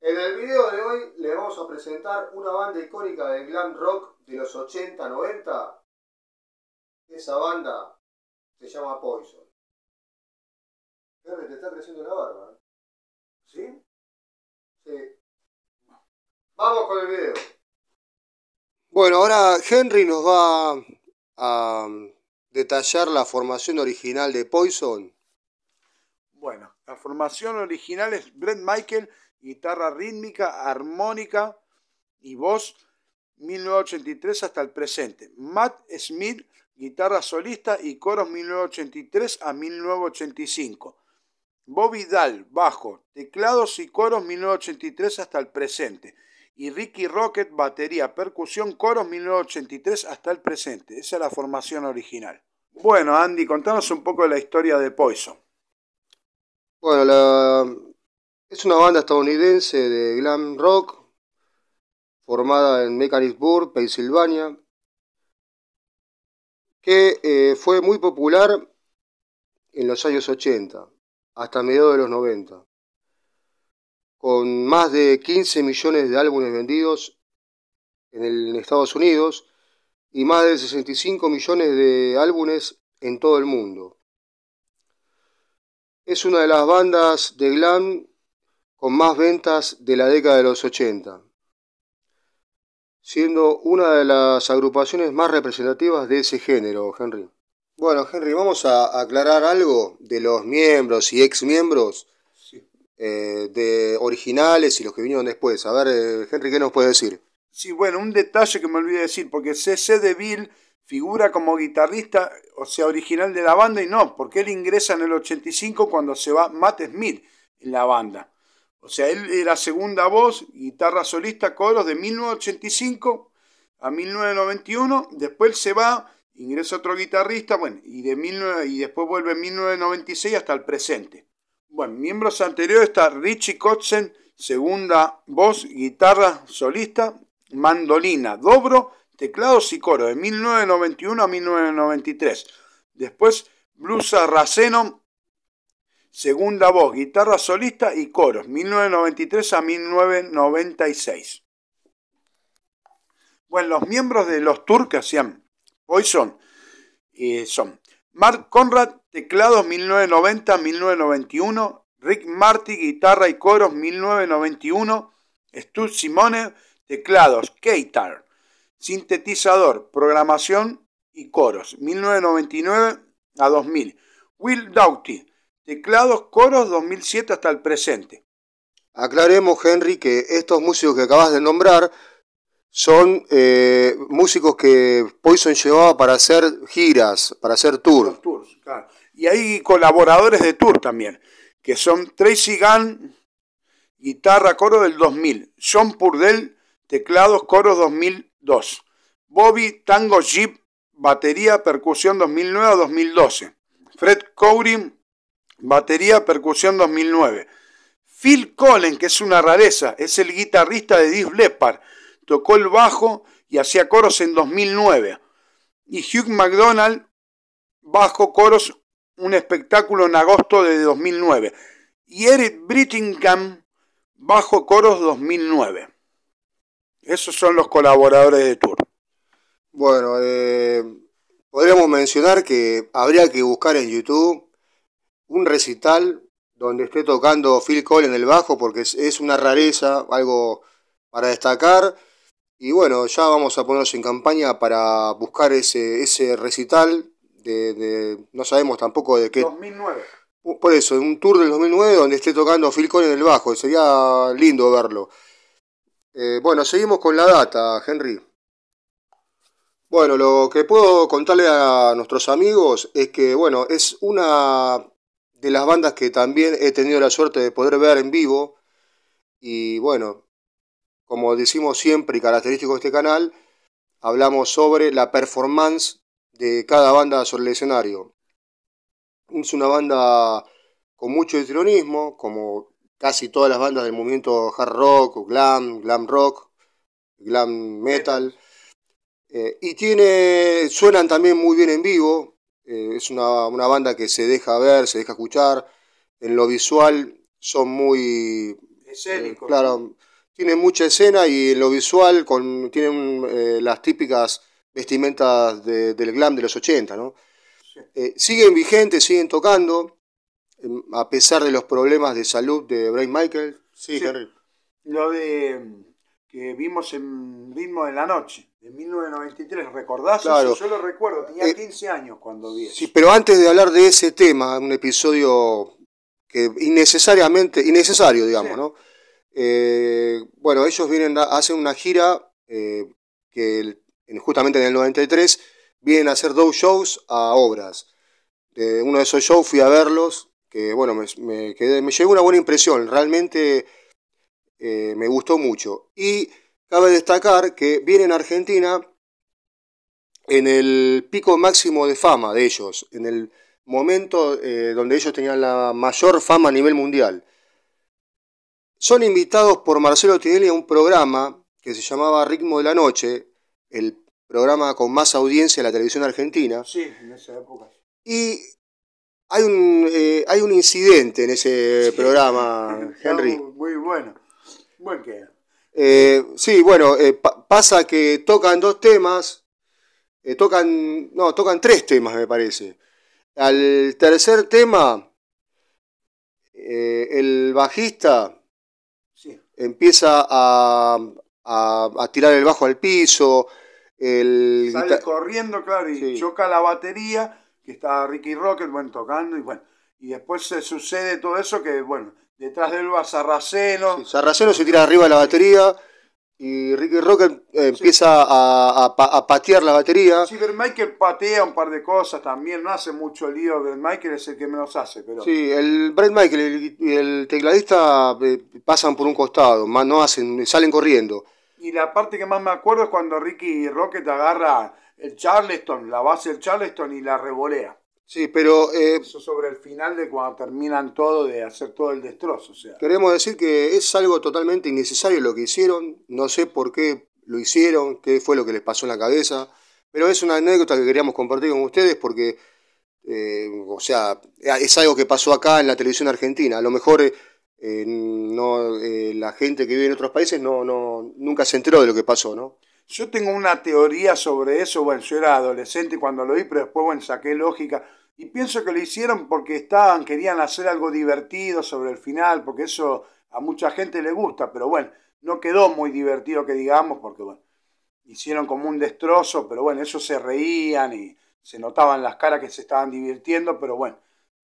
En el video de hoy le vamos a presentar una banda icónica del glam rock de los 80-90. Esa banda se llama Poison. Henry, te está creciendo la barba. ¿eh? ¿Sí? Sí. Vamos con el video. Bueno, ahora Henry nos va a detallar la formación original de Poison. Bueno, la formación original es Brent Michael, guitarra rítmica, armónica y voz, 1983 hasta el presente. Matt Smith, guitarra solista y coros 1983 a 1985. Bobby Dahl, bajo, teclados y coros 1983 hasta el presente. Y Ricky Rocket, batería, percusión, coros 1983 hasta el presente. Esa es la formación original. Bueno, Andy, contanos un poco de la historia de Poison. Bueno, es una banda estadounidense de glam rock formada en Mechanicsburg, Pensilvania, que eh, fue muy popular en los años 80 hasta mediados de los 90, con más de 15 millones de álbumes vendidos en, en Estados Unidos y más de 65 millones de álbumes en todo el mundo es una de las bandas de glam con más ventas de la década de los 80, siendo una de las agrupaciones más representativas de ese género, Henry. Bueno, Henry, vamos a aclarar algo de los miembros y ex miembros eh, de originales y los que vinieron después. A ver, eh, Henry, ¿qué nos puede decir? Sí, bueno, un detalle que me olvidé decir, porque C.C. DeVille figura como guitarrista, o sea, original de la banda, y no, porque él ingresa en el 85 cuando se va Matt Smith en la banda. O sea, él era segunda voz, guitarra solista, coros de 1985 a 1991, después se va, ingresa otro guitarrista, bueno, y, de y después vuelve en 1996 hasta el presente. Bueno, miembros anteriores está Richie Kotzen, segunda voz, guitarra solista, mandolina, dobro teclados y coro de 1991 a 1993. Después, blusa Raceno, segunda voz, guitarra solista y coros, 1993 a 1996. Bueno, los miembros de los turques que hacían hoy son, eh, son Mark Conrad, teclados 1990-1991, Rick Marty, guitarra y coros 1991, Stu Simone, teclados, Keitar Sintetizador, programación y coros, 1999 a 2000. Will Doughty, teclados, coros, 2007 hasta el presente. Aclaremos, Henry, que estos músicos que acabas de nombrar son eh, músicos que Poison llevaba para hacer giras, para hacer tours. Y hay colaboradores de tour también, que son Tracy Gunn, guitarra, coro del 2000, John Purdell, teclados, coros 2000 2. Bobby Tango Jeep, batería, percusión 2009-2012. Fred Coury, batería, percusión 2009. Phil Collen que es una rareza, es el guitarrista de Deep Leppard, tocó el bajo y hacía coros en 2009. Y Hugh McDonald, bajo coros, un espectáculo en agosto de 2009. Y Eric Brittingham, bajo coros 2009. Esos son los colaboradores de Tour. Bueno, eh, podríamos mencionar que habría que buscar en YouTube un recital donde esté tocando Phil Cole en el bajo, porque es, una rareza, algo para destacar. Y bueno, ya vamos a ponernos en campaña para buscar ese, ese recital de, No sabemos tampoco de qué. 2009. Por eso, un tour del 2009 donde esté tocando Phil Cole en el bajo. Sería lindo verlo. Eh, bueno, seguimos con la data, Henry. Bueno, lo que puedo contarle a nuestros amigos es que, bueno, es una de las bandas que también he tenido la suerte de poder ver en vivo. Y bueno, como decimos siempre y característico de este canal, hablamos sobre la performance de cada banda sobre el escenario. Es una banda con mucho histrionismo, como casi todas las bandas del movimiento hard rock, glam, glam rock, glam metal. Eh, y tiene, suenan también muy bien en vivo. Eh, es una, banda que se deja ver, se deja escuchar. En lo visual son muy. Escénicos. Eh, claro, tienen mucha escena y en lo visual con, tienen las típicas vestimentas de, del glam de los 80, ¿no? siguen vigentes, siguen tocando. Em, a pesar de los problemas de salud de Bray Michael. Lo de em, que vimos en Ritmo de la Noche, de 1993, ¿recordás? Eso? Yo lo recuerdo, tenía 15 eh, años cuando vi eso. Sí, pero antes de hablar de ese tema, un episodio que innecesariamente, innecesario, digamos, ¿no? Eh, bueno, ellos vienen, hacen una gira eh, que justamente en el 93 vienen a hacer dos shows a obras. uno de esos shows fui a verlos, eh, bueno, me, llegó una buena impresión, realmente eh, me gustó mucho. Y cabe destacar que viene a Argentina en el pico máximo de fama de ellos, en el momento eh, donde ellos tenían la mayor fama a nivel mundial. Son invitados por Marcelo Tinelli a un programa que se llamaba Ritmo de la Noche, el programa con más audiencia de la televisión argentina. Sí, en esa época. Y hay un, eh, hay un incidente en ese programa, Henry. Muy bueno. Buen queda. Eh, sí, bueno, eh, pasa que tocan dos temas, tocan, no, tocan tres temas me parece. Al tercer tema, el bajista empieza a, tirar el bajo al piso, el... Sale corriendo, claro, y choca la batería que está Ricky Rocket, bueno, tocando y bueno. Y después se sucede todo eso que, bueno, detrás de él va Sarraceno. Sarraceno se tira arriba de la batería y Ricky Rocket eh, empieza a, patear la batería. Sí, Michael patea un par de cosas también, no hace mucho lío. Michael es el que menos hace, pero. Sí, el Brett Michael y el, tecladista eh, pasan por un costado, más no hacen, salen corriendo. Y la parte que más me acuerdo es cuando Ricky Rocket agarra el Charleston, la base del Charleston y la revolea. Sí, pero... Eh, Eso sobre el final de cuando terminan todo, de hacer todo el destrozo. O Queremos decir que es algo totalmente innecesario lo que hicieron, no sé por qué lo hicieron, qué fue lo que les pasó en la cabeza, pero es una anécdota que queríamos compartir con ustedes porque, eh, o sea, es algo que pasó acá en la televisión argentina. A lo mejor... Eh, no, la gente que vive en otros países no, no, nunca se enteró de lo que pasó, ¿no? Yo tengo una teoría sobre eso, bueno, yo era adolescente cuando lo vi, pero después, bueno, saqué lógica. Y pienso que lo hicieron porque estaban, querían hacer algo divertido sobre el final, porque eso a mucha gente le gusta, pero bueno, no quedó muy divertido que digamos, porque bueno, hicieron como un destrozo, pero bueno, ellos se reían y se notaban las caras que se estaban divirtiendo, pero bueno,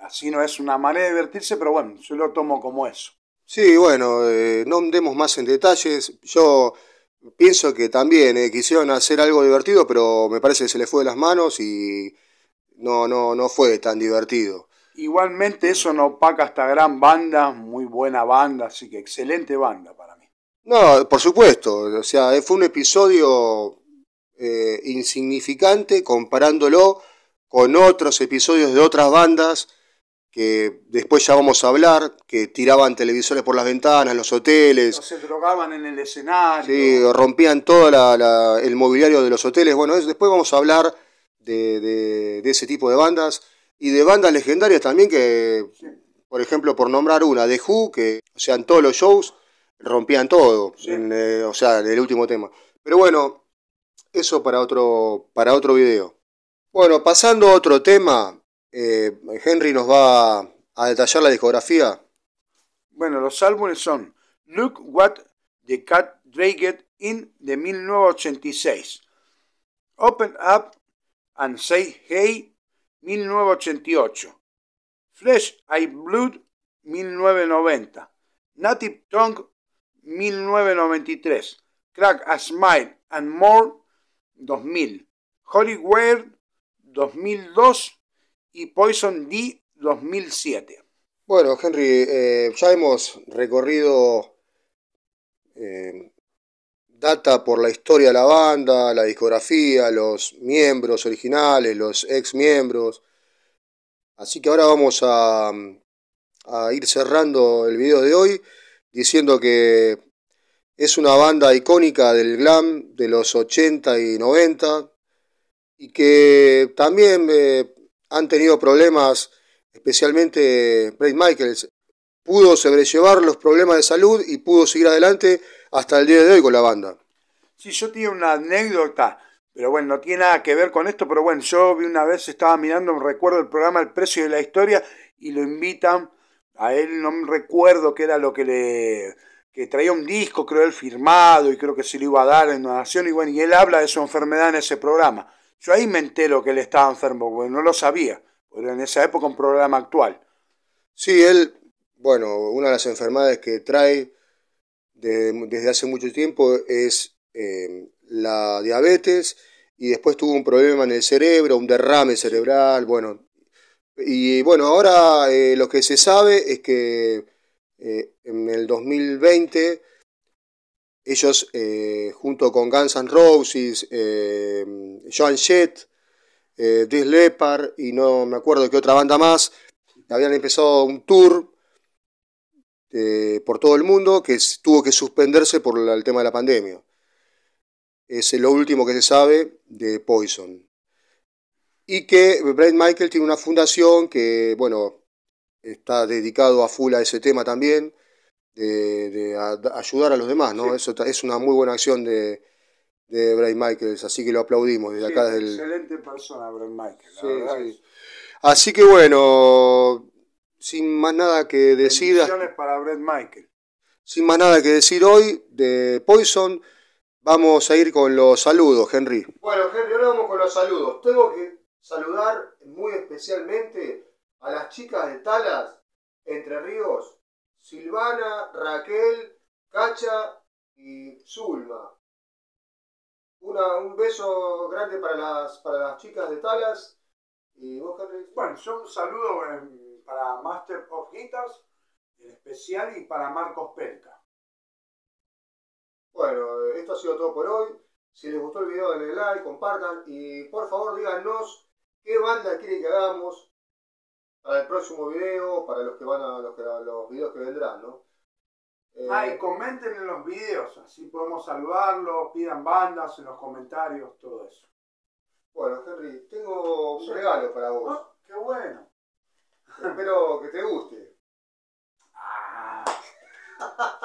así no es una manera de divertirse, pero bueno, yo lo tomo como eso. Sí, bueno, eh, no andemos más en detalles. Yo pienso que también eh, quisieron hacer algo divertido, pero me parece que se les fue de las manos y no, no, no fue tan divertido. Igualmente eso no paga esta gran banda, muy buena banda, así que excelente banda para mí. No, por supuesto, o sea, fue un episodio eh, insignificante comparándolo con otros episodios de otras bandas que después ya vamos a hablar, que tiraban televisores por las ventanas, los hoteles. se drogaban en el escenario. Sí, rompían todo el mobiliario de los hoteles. Bueno, después vamos a hablar de, ese tipo de bandas y de bandas legendarias también que, por ejemplo, por nombrar una, de Who, que, o sea, en todos los shows rompían todo, eh, o sea, en el último tema. Pero bueno, eso para otro, para otro video. Bueno, pasando a otro tema, eh, Henry nos va a detallar la discografía. Bueno, los álbumes son Look What the Cat Dragged In de 1986, Open Up and Say Hey 1988, Flesh I Blood 1990, Native Tongue 1993, Crack a Smile and More 2000, Holy 2002 y Poison D 2007. Bueno, Henry, eh, ya hemos recorrido eh, data por la historia de la banda, la discografía, los miembros originales, los ex miembros. Así que ahora vamos a, ir cerrando el video de hoy diciendo que es una banda icónica del glam de los 80 y 90 y que también eh, han tenido problemas, especialmente Bray Michaels, pudo sobrellevar los problemas de salud y pudo seguir adelante hasta el día de hoy con la banda. Sí, yo tenía una anécdota, pero bueno, no tiene nada que ver con esto, pero bueno, yo vi una vez, estaba mirando, recuerdo el programa El Precio de la Historia y lo invitan, a él no me recuerdo qué era lo que le que traía un disco, creo él firmado, y creo que se lo iba a dar en donación, y bueno, y él habla de su enfermedad en ese programa. Yo ahí me entero que él estaba enfermo, porque no lo sabía, pero en esa época un programa actual. Sí, él, bueno, una de las enfermedades que trae desde hace mucho tiempo es eh, la diabetes y después tuvo un problema en el cerebro, un derrame cerebral, bueno. Y bueno, ahora eh, lo que se sabe es que eh, en el 2020 ellos, eh, junto con Guns N' Roses, eh, Joan Jett, eh, Leppard y no me acuerdo qué otra banda más, habían empezado un tour eh, por todo el mundo que tuvo que suspenderse por el tema de la pandemia. Es lo último que se sabe de Poison. Y que Brad Michael tiene una fundación que, bueno, está dedicado a full a ese tema también de, ayudar a los demás, ¿no? Eso es una muy buena acción de, de Michaels, así que lo aplaudimos desde acá. Desde excelente persona, Brian Michaels, Así que bueno, sin más nada que decir. para Michael. Sin más nada que decir hoy de Poison, vamos a ir con los saludos, Henry. Bueno, Henry, ahora vamos con los saludos. Tengo que saludar muy especialmente a las chicas de Talas, Entre Ríos, Silvana, Raquel, Cacha y Zulma. un beso grande para las, para las chicas de Talas. ¿Y vos, Bueno, yo un saludo eh, para Master of Guitars, en especial, y para Marcos Perca. Bueno, esto ha sido todo por hoy. Si les gustó el video denle like, compartan y por favor díganos qué banda quieren que hagamos, para el próximo video, para los que van a los, que, videos que vendrán, ¿no? Eh, Ay, ah, comenten en los videos, así podemos saludarlos, pidan bandas en los comentarios, todo eso. Bueno, Henry, tengo un regalo para vos. Ah, ¡Qué bueno! Espero que te guste. Ah.